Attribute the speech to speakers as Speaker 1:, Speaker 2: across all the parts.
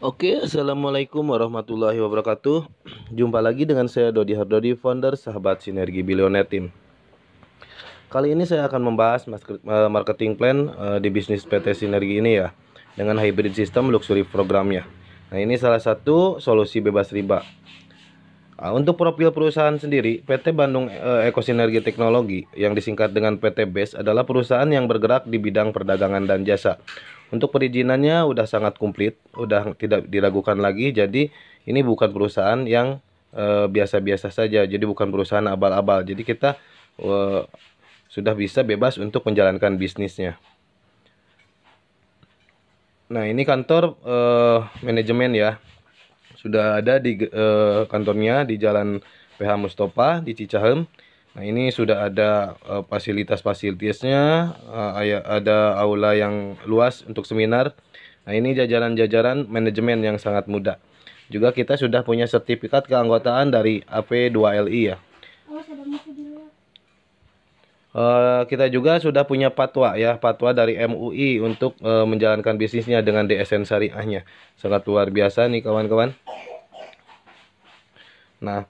Speaker 1: Oke, Assalamualaikum warahmatullahi wabarakatuh Jumpa lagi dengan saya Dodi Hardodi, founder sahabat sinergi Billionaire Team Kali ini saya akan membahas eh, marketing plan eh, di bisnis PT Sinergi ini ya Dengan hybrid system luxury programnya Nah ini salah satu solusi bebas riba ah, Untuk profil perusahaan sendiri, PT Bandung eh, Eko Sinergi Teknologi yang disingkat dengan PT BES adalah perusahaan yang bergerak di bidang perdagangan dan jasa untuk perizinannya udah sangat komplit, udah tidak diragukan lagi. Jadi ini bukan perusahaan yang eh, biasa-biasa e, saja. Jadi bukan perusahaan abal-abal. Jadi kita e, sudah bisa bebas untuk menjalankan bisnisnya. Nah, ini kantor e, manajemen ya. Sudah ada di e, kantornya di Jalan PH Mustafa di Cicahem. Nah ini sudah ada uh, fasilitas-fasilitasnya, uh, ada aula yang luas untuk seminar. Nah ini jajaran-jajaran manajemen yang sangat mudah. Juga kita sudah punya sertifikat keanggotaan dari AP2LI ya. Uh, kita juga sudah punya patwa ya, patwa dari MUI untuk uh, menjalankan bisnisnya dengan DSN syariahnya. Sangat luar biasa nih kawan-kawan. Nah,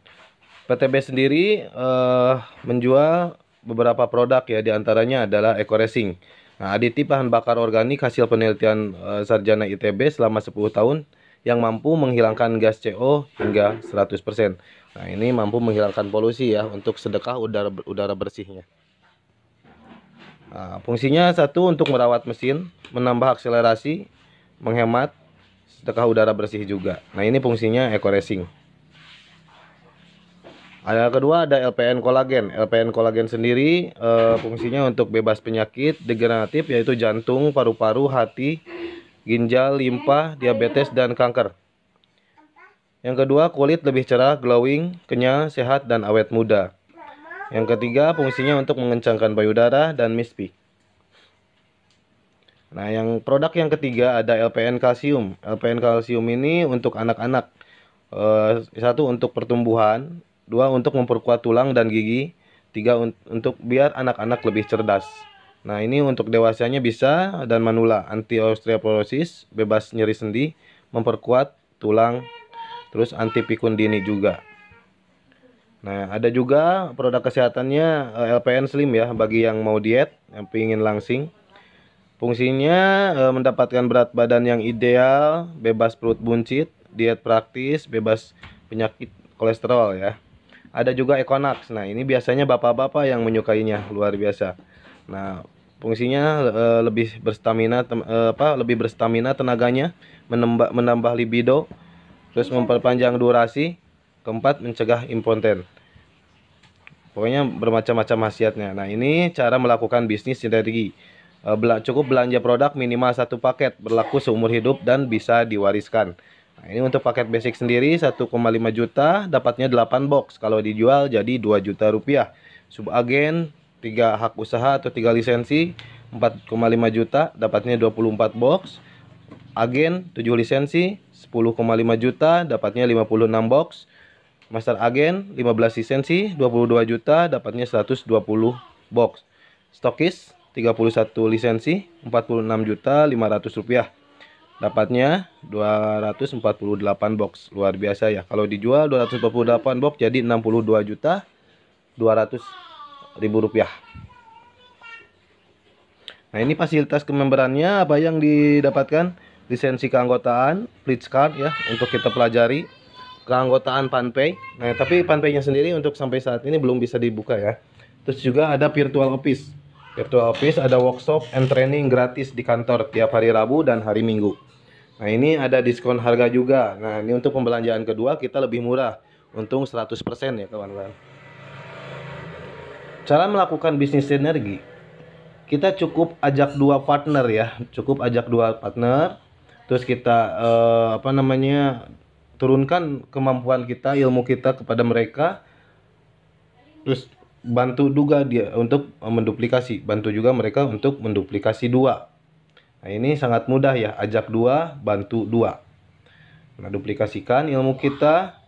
Speaker 1: PTB sendiri uh, menjual beberapa produk ya diantaranya adalah eco racing. Nah, aditi bahan bakar organik hasil penelitian uh, sarjana ITB selama 10 tahun yang mampu menghilangkan gas CO hingga 100%. Nah, ini mampu menghilangkan polusi ya untuk sedekah udara udara bersihnya. Nah, fungsinya satu untuk merawat mesin, menambah akselerasi, menghemat sedekah udara bersih juga. Nah, ini fungsinya eco racing. Ada kedua ada LPN kolagen. LPN kolagen sendiri e, fungsinya untuk bebas penyakit degeneratif yaitu jantung, paru-paru, hati, ginjal, limpa, diabetes dan kanker. Yang kedua kulit lebih cerah, glowing, kenyal, sehat dan awet muda. Yang ketiga fungsinya untuk mengencangkan payudara dan mispi. Nah, yang produk yang ketiga ada LPN kalsium. LPN kalsium ini untuk anak-anak. Uh, satu untuk pertumbuhan, dua untuk memperkuat tulang dan gigi, tiga untuk biar anak-anak lebih cerdas. Nah ini untuk dewasanya bisa dan manula anti osteoporosis bebas nyeri sendi memperkuat tulang terus anti pikun dini juga. Nah ada juga produk kesehatannya eh, LPN Slim ya bagi yang mau diet yang ingin langsing. Fungsinya eh, mendapatkan berat badan yang ideal, bebas perut buncit, diet praktis, bebas penyakit kolesterol ya. Ada juga Econax. Nah, ini biasanya bapak-bapak yang menyukainya, luar biasa. Nah, fungsinya e, lebih berstamina e, apa lebih berstamina tenaganya, menambah menambah libido, terus iya. memperpanjang durasi, keempat mencegah impoten. Pokoknya bermacam-macam khasiatnya. Nah, ini cara melakukan bisnis sinergi. E, eh, bela, cukup belanja produk minimal satu paket, berlaku seumur hidup dan bisa diwariskan. Nah, ini untuk paket basic sendiri 1,5 juta dapatnya 8 box kalau dijual jadi 2 juta rupiah subagen 3 hak usaha atau 3 lisensi 4,5 juta dapatnya 24 box agen 7 lisensi 10,5 juta dapatnya 56 box master agen 15 lisensi 22 juta dapatnya 120 box stokis 31 lisensi 46 juta 500 rupiah dapatnya 248 box luar biasa ya kalau dijual 248 box jadi 62 juta 200 ribu rupiah nah ini fasilitas kemembrannya apa yang didapatkan lisensi keanggotaan fleet card ya untuk kita pelajari keanggotaan panpay nah tapi panpaynya sendiri untuk sampai saat ini belum bisa dibuka ya terus juga ada virtual office virtual office ada workshop and training gratis di kantor tiap hari Rabu dan hari Minggu Nah, ini ada diskon harga juga. Nah, ini untuk pembelanjaan kedua kita lebih murah. Untung 100% ya, kawan-kawan. Cara melakukan bisnis sinergi. Kita cukup ajak dua partner ya, cukup ajak dua partner. Terus kita eh, apa namanya? turunkan kemampuan kita, ilmu kita kepada mereka. Terus bantu juga dia untuk menduplikasi, bantu juga mereka untuk menduplikasi dua Nah ini sangat mudah ya, ajak dua, bantu dua. Nah duplikasikan ilmu kita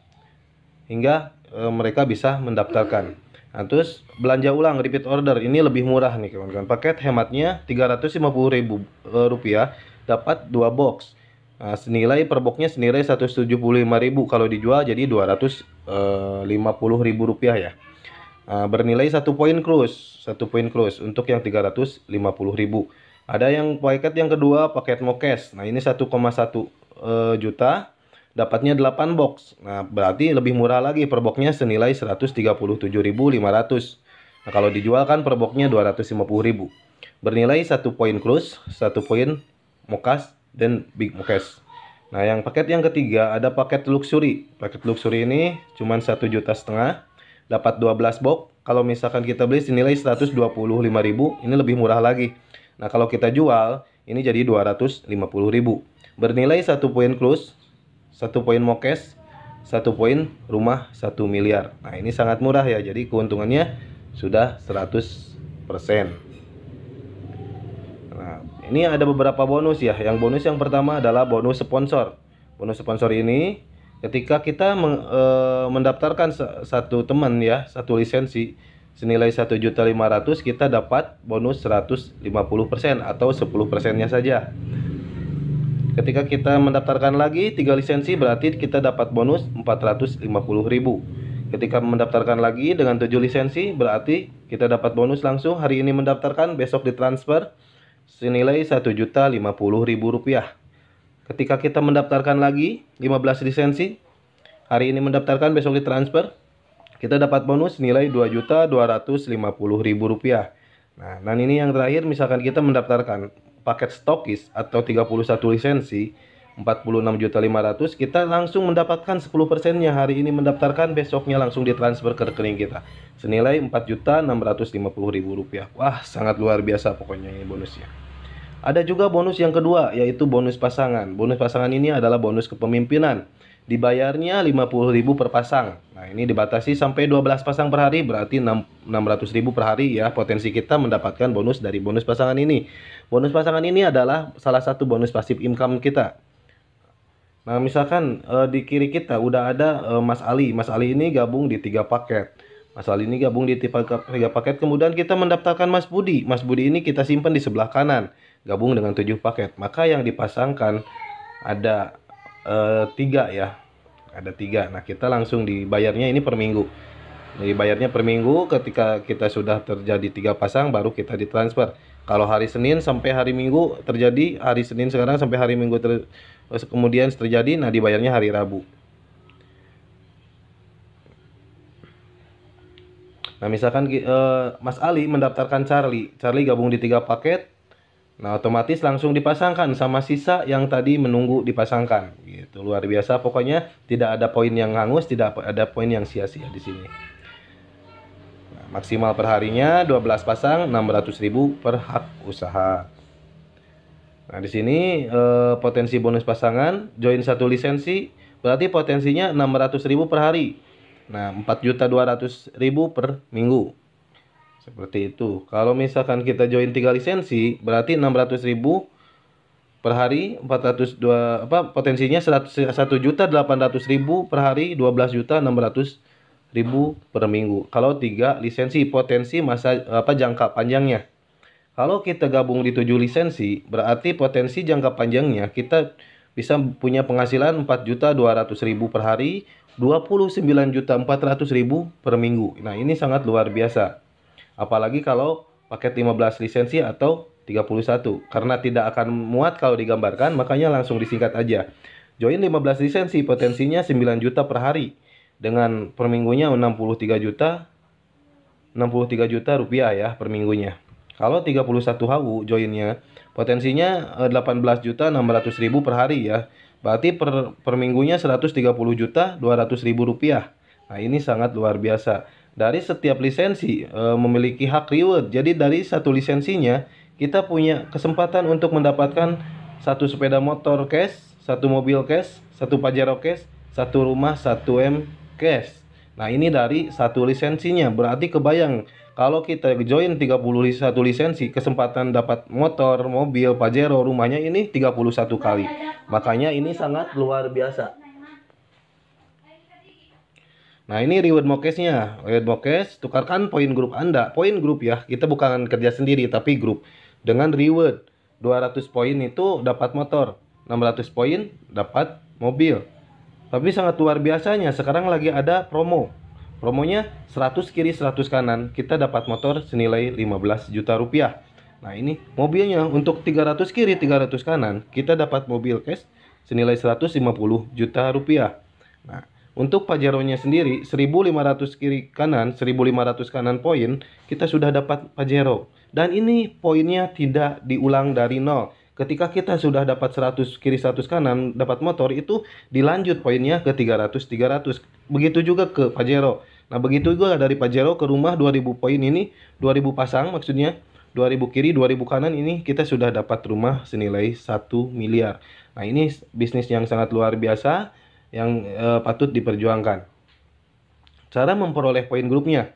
Speaker 1: hingga e, mereka bisa mendaftarkan. Nah terus belanja ulang, repeat order, ini lebih murah nih kawan-kawan. Paket hematnya 350 ribu e, rupiah, dapat dua box. Nah, senilai per boxnya senilai ribu kalau dijual jadi eh, ribu rupiah ya Nah, bernilai satu poin cruise satu poin cruise untuk yang 350.000 ada yang paket yang kedua paket mokes. Nah, ini 1,1 uh, eh, juta dapatnya 8 box. Nah, berarti lebih murah lagi per boxnya senilai 137.500. Nah, kalau dijual kan per boxnya 250.000. Bernilai 1 poin cruise, 1 poin mokas dan big mokas. Nah, yang paket yang ketiga ada paket luxury. Paket luxury ini cuma satu juta setengah, dapat 12 box. Kalau misalkan kita beli senilai 125.000, ini lebih murah lagi. Nah, kalau kita jual, ini jadi 250.000. Bernilai satu poin close, satu poin mokes, satu poin rumah 1 miliar. Nah, ini sangat murah ya. Jadi keuntungannya sudah 100%. Nah, ini ada beberapa bonus ya. Yang bonus yang pertama adalah bonus sponsor. Bonus sponsor ini ketika kita eh, mendaftarkan satu teman ya, satu lisensi senilai 1.500 kita dapat bonus 150% atau 10%-nya saja. Ketika kita mendaftarkan lagi 3 lisensi berarti kita dapat bonus 450.000. Ketika mendaftarkan lagi dengan 7 lisensi berarti kita dapat bonus langsung hari ini mendaftarkan besok ditransfer senilai 1.050.000 rupiah. Ketika kita mendaftarkan lagi 15 lisensi hari ini mendaftarkan besok ditransfer kita dapat bonus nilai Rp2.250.000. Nah, dan ini yang terakhir misalkan kita mendaftarkan paket stokis atau 31 lisensi 46.500 kita langsung mendapatkan 10%-nya hari ini mendaftarkan besoknya langsung ditransfer ke rekening kita senilai Rp4.650.000 wah sangat luar biasa pokoknya ini bonusnya ada juga bonus yang kedua yaitu bonus pasangan bonus pasangan ini adalah bonus kepemimpinan dibayarnya 50.000 per pasang. Nah, ini dibatasi sampai 12 pasang per hari berarti 600.000 per hari ya potensi kita mendapatkan bonus dari bonus pasangan ini. Bonus pasangan ini adalah salah satu bonus pasif income kita. Nah, misalkan e, di kiri kita udah ada e, Mas Ali. Mas Ali ini gabung di tiga paket. Mas Ali ini gabung di tiga paket. Kemudian kita mendaftarkan Mas Budi. Mas Budi ini kita simpan di sebelah kanan, gabung dengan tujuh paket. Maka yang dipasangkan ada Eh, tiga ya ada tiga nah kita langsung dibayarnya ini per minggu jadi bayarnya per minggu ketika kita sudah terjadi tiga pasang baru kita ditransfer kalau hari Senin sampai hari Minggu terjadi hari Senin sekarang sampai hari Minggu ter, eh, kemudian terjadi nah dibayarnya hari Rabu nah misalkan uh, Mas Ali mendaftarkan Charlie Charlie gabung di tiga paket Nah, otomatis langsung dipasangkan sama sisa yang tadi menunggu dipasangkan. Gitu, luar biasa. Pokoknya tidak ada poin yang hangus, tidak ada poin yang sia-sia di sini. Nah, maksimal perharinya 12 pasang 600.000 per hak usaha. Nah, di sini eh, potensi bonus pasangan join satu lisensi berarti potensinya 600.000 per hari. Nah, 4.200.000 per minggu. Seperti itu. Kalau misalkan kita join 3 lisensi, berarti 600.000 per hari 402 apa potensinya 100 juta per hari 12 juta per minggu kalau tiga lisensi potensi masa apa jangka panjangnya kalau kita gabung di 7 lisensi berarti potensi jangka panjangnya kita bisa punya penghasilan 4 juta per hari 29 juta per minggu nah ini sangat luar biasa apalagi kalau paket 15 lisensi atau 31 karena tidak akan muat kalau digambarkan makanya langsung disingkat aja join 15 lisensi potensinya 9 juta per hari dengan per minggunya 63 juta 63 juta rupiah ya per minggunya kalau 31 HU joinnya potensinya 18 eh, juta 600 ribu per hari ya berarti per, per minggunya 130 juta 200 ribu rupiah nah ini sangat luar biasa dari setiap lisensi e, memiliki hak reward. Jadi dari satu lisensinya kita punya kesempatan untuk mendapatkan satu sepeda motor cash, satu mobil cash, satu Pajero cash, satu rumah satu m cash. Nah, ini dari satu lisensinya. Berarti kebayang kalau kita join 31 lisensi, kesempatan dapat motor, mobil, Pajero, rumahnya ini 31 kali. Makanya ini sangat luar biasa. Nah ini reward mokesnya, reward mokes tukarkan poin grup Anda, poin grup ya, kita bukan kerja sendiri tapi grup dengan reward 200 poin itu dapat motor, 600 poin dapat mobil. Tapi sangat luar biasanya sekarang lagi ada promo. Promonya 100 kiri 100 kanan kita dapat motor senilai 15 juta rupiah. Nah ini mobilnya untuk 300 kiri 300 kanan kita dapat mobil cash senilai 150 juta rupiah. Nah untuk Pajero-nya sendiri 1500 kiri kanan, 1500 kanan poin, kita sudah dapat Pajero. Dan ini poinnya tidak diulang dari nol. Ketika kita sudah dapat 100 kiri 100 kanan dapat motor itu dilanjut poinnya ke 300 300. Begitu juga ke Pajero. Nah, begitu juga dari Pajero ke rumah 2000 poin ini, 2000 pasang maksudnya. 2000 kiri, 2000 kanan ini kita sudah dapat rumah senilai 1 miliar. Nah, ini bisnis yang sangat luar biasa yang e, patut diperjuangkan. Cara memperoleh poin grupnya.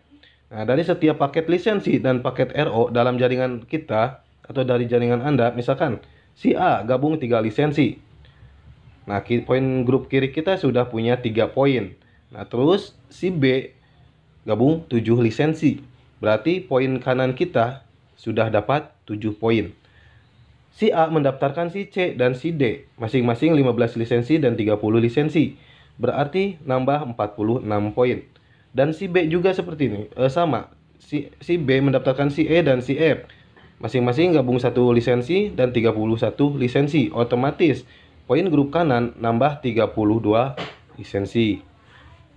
Speaker 1: Nah, dari setiap paket lisensi dan paket RO dalam jaringan kita atau dari jaringan Anda, misalkan si A gabung 3 lisensi. Nah, poin grup kiri kita sudah punya 3 poin. Nah, terus si B gabung 7 lisensi. Berarti poin kanan kita sudah dapat 7 poin si A mendaftarkan si C dan si D, masing-masing 15 lisensi dan 30 lisensi. Berarti nambah 46 poin. Dan si B juga seperti ini, e, sama. Si, si B mendaftarkan si E dan si F. E. Masing-masing gabung satu lisensi dan 31 lisensi. Otomatis poin grup kanan nambah 32 lisensi.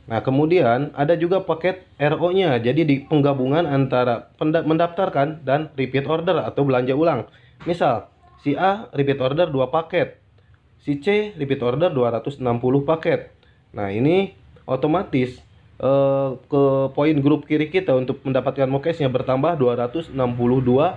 Speaker 1: Nah, kemudian ada juga paket RO-nya. Jadi di penggabungan antara mendaftarkan dan repeat order atau belanja ulang. Misal, Si A repeat order 2 paket. Si C repeat order 260 paket. Nah, ini otomatis eh, ke poin grup kiri kita untuk mendapatkan mokesnya bertambah 262 eh,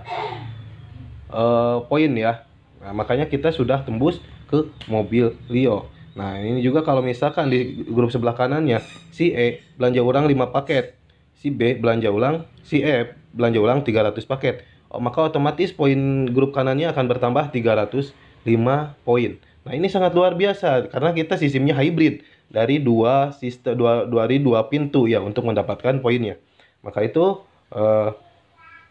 Speaker 1: poin ya. Nah, makanya kita sudah tembus ke mobil Rio. Nah, ini juga kalau misalkan di grup sebelah kanannya si E belanja ulang 5 paket, si B belanja ulang, si F belanja ulang 300 paket maka otomatis poin grup kanannya akan bertambah 305 poin. Nah, ini sangat luar biasa karena kita sistemnya hybrid dari dua sistem dua dari dua pintu ya untuk mendapatkan poinnya. Maka itu uh,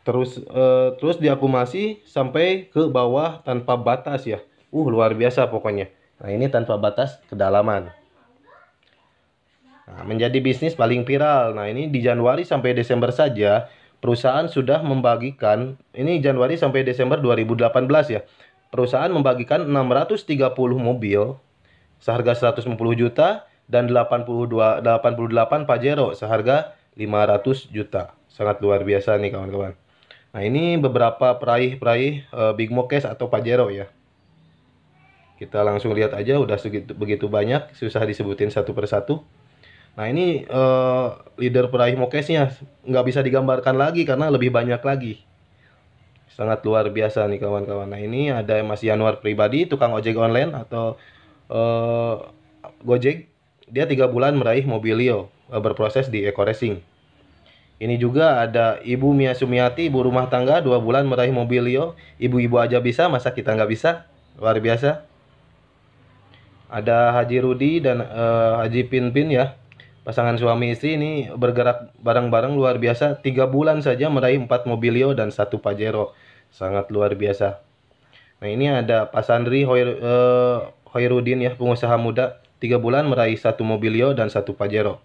Speaker 1: terus uh, terus diakumulasi sampai ke bawah tanpa batas ya. Uh, luar biasa pokoknya. Nah, ini tanpa batas kedalaman. Nah, menjadi bisnis paling viral. Nah, ini di Januari sampai Desember saja perusahaan sudah membagikan ini Januari sampai Desember 2018 ya. Perusahaan membagikan 630 mobil seharga 150 juta dan 82 88 Pajero seharga 500 juta. Sangat luar biasa nih kawan-kawan. Nah, ini beberapa peraih-peraih uh, Big Mokes atau Pajero ya. Kita langsung lihat aja udah segitu begitu banyak, susah disebutin satu persatu. Nah ini uh, leader peraih mokesnya nggak bisa digambarkan lagi karena lebih banyak lagi. Sangat luar biasa nih kawan-kawan. Nah ini ada Mas Januar pribadi, tukang ojek online atau uh, Gojek. Dia tiga bulan meraih mobilio eh, berproses di Eco Racing. Ini juga ada Ibu Mia Sumiati, ibu rumah tangga, dua bulan meraih mobilio. Ibu-ibu aja bisa, masa kita nggak bisa? Luar biasa. Ada Haji Rudi dan uh, Haji Pinpin ya Pasangan suami istri ini bergerak bareng-bareng luar biasa. Tiga bulan saja meraih empat mobilio dan satu pajero. Sangat luar biasa. Nah ini ada Pak Sandri Hoir, eh, Hoirudin ya, pengusaha muda. Tiga bulan meraih satu mobilio dan satu pajero.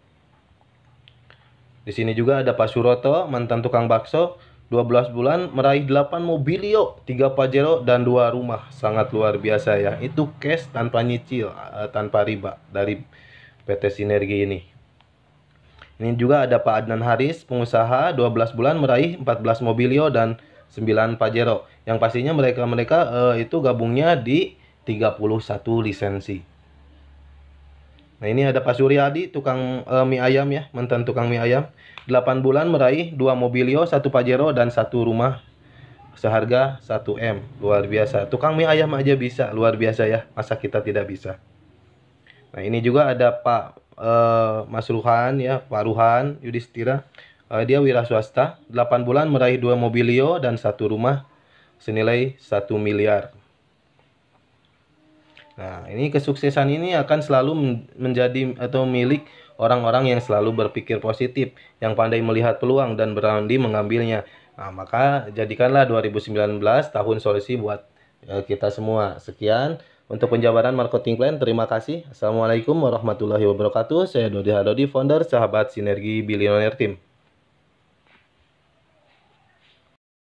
Speaker 1: Di sini juga ada Pak Suroto, mantan tukang bakso. 12 bulan meraih 8 mobilio, 3 pajero dan 2 rumah. Sangat luar biasa ya. Itu cash tanpa nyicil, eh, tanpa riba dari PT Sinergi ini. Ini juga ada Pak Adnan Haris, pengusaha 12 bulan meraih 14 mobilio dan 9 Pajero. Yang pastinya mereka-mereka e, itu gabungnya di 31 lisensi. Nah ini ada Pak Suryadi, tukang e, mie ayam ya, mantan tukang mie ayam. 8 bulan meraih 2 mobilio, 1 Pajero, dan 1 rumah seharga 1M. Luar biasa. Tukang mie ayam aja bisa, luar biasa ya. Masa kita tidak bisa. Nah ini juga ada Pak Eh, Mas Ruhan ya Pak Ruhan Yudhistira uh, dia wira swasta 8 bulan meraih dua mobilio dan satu rumah senilai 1 miliar Nah, ini kesuksesan ini akan selalu menjadi atau milik orang-orang yang selalu berpikir positif, yang pandai melihat peluang dan berani mengambilnya. Nah, maka jadikanlah 2019 tahun solusi buat eh, kita semua. Sekian. Untuk penjabaran marketing plan, terima kasih. Assalamualaikum warahmatullahi wabarakatuh. Saya Dodi Hadodi, founder Sahabat Sinergi Bilioner Team.